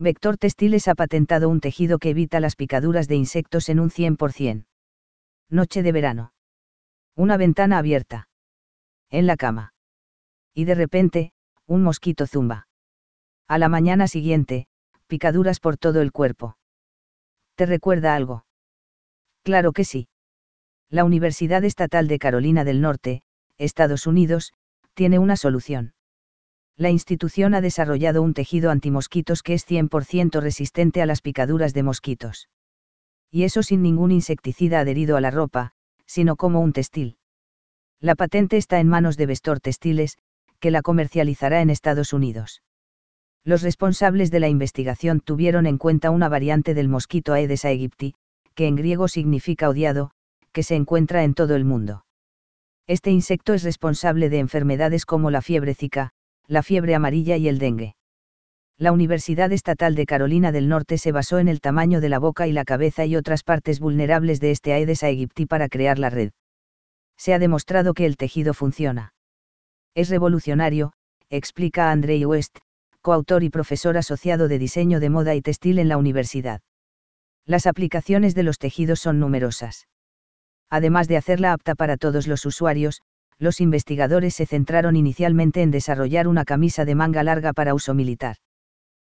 Vector Textiles ha patentado un tejido que evita las picaduras de insectos en un 100%. Noche de verano. Una ventana abierta. En la cama. Y de repente, un mosquito zumba. A la mañana siguiente, picaduras por todo el cuerpo. ¿Te recuerda algo? Claro que sí. La Universidad Estatal de Carolina del Norte, Estados Unidos, tiene una solución la institución ha desarrollado un tejido antimosquitos que es 100% resistente a las picaduras de mosquitos. Y eso sin ningún insecticida adherido a la ropa, sino como un textil. La patente está en manos de Vestor Textiles, que la comercializará en Estados Unidos. Los responsables de la investigación tuvieron en cuenta una variante del mosquito Aedes aegypti, que en griego significa odiado, que se encuentra en todo el mundo. Este insecto es responsable de enfermedades como la fiebre zika, la fiebre amarilla y el dengue. La Universidad Estatal de Carolina del Norte se basó en el tamaño de la boca y la cabeza y otras partes vulnerables de este Aedes aegypti para crear la red. Se ha demostrado que el tejido funciona. Es revolucionario, explica Andrei West, coautor y profesor asociado de diseño de moda y textil en la universidad. Las aplicaciones de los tejidos son numerosas. Además de hacerla apta para todos los usuarios, los investigadores se centraron inicialmente en desarrollar una camisa de manga larga para uso militar.